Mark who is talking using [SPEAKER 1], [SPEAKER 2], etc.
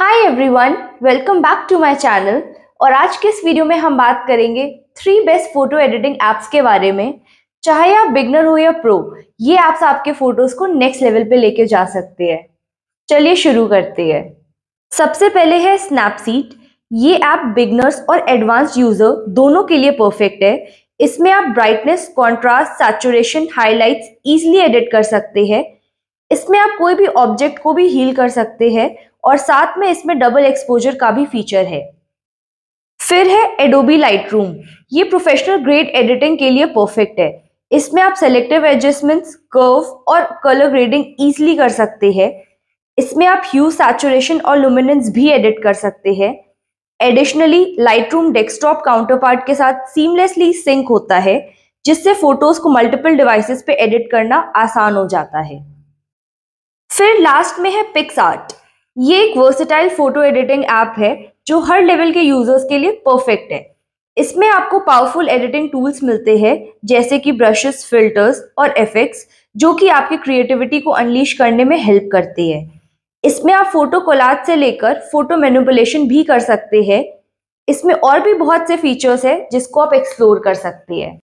[SPEAKER 1] hi everyone welcome back to my channel और आज के इस वीडियो में हम बात करेंगे three best photo editing apps के बारे में चाहे आप बिगनर हो या प्रो ये ऐप्स आपके फोटोज को नेक्स्ट लेवल पे लेके जा सकते हैं चलिए शुरू करते हैं सबसे पहले है स्नैपसीट ये ऐप बिगनर्स और एडवांस यूजर दोनों के लिए परफेक्ट है इसमें आप brightness contrast saturation highlights easily edit कर सकते हैं इसमें आप कोई भी ऑब्जेक्ट को भी हील कर सकते हैं और साथ में इसमें डबल एक्सपोजर का भी फीचर है फिर है एडोबी लाइट रूम ये प्रोफेशनल ग्रेड एडिटिंग के लिए परफेक्ट है इसमें आप सेलेक्टिव एडजस्टमेंट्स कर्व और कलर ग्रेडिंग ईजिली कर सकते हैं इसमें आप ह्यू सैचुरेशन और लुमिनेंस भी एडिट कर सकते हैं additionally Lightroom desktop part के साथ सीमलेसली सिंक होता है जिससे फोटोज को मल्टीपल डिवाइसेस पे एडिट करना आसान हो जाता है फिर लास्ट में है पिक्स आर्ट ये एक वर्सेटाइल फोटो एडिटिंग ऐप है जो हर लेवल के यूजर्स के लिए परफेक्ट है इसमें आपको पावरफुल एडिटिंग टूल्स मिलते हैं जैसे कि ब्रशेस फिल्टर्स और एफेक्ट्स जो कि आपकी क्रिएटिविटी को अनलीश करने में हेल्प करती है इसमें आप फोटो कोलाज से लेकर फोटो मैनिपुलेशन भी कर सकते हैं इसमें और भी बहुत से फीचर्स हैं जिसको आप एक्सप्लोर कर सकते हैं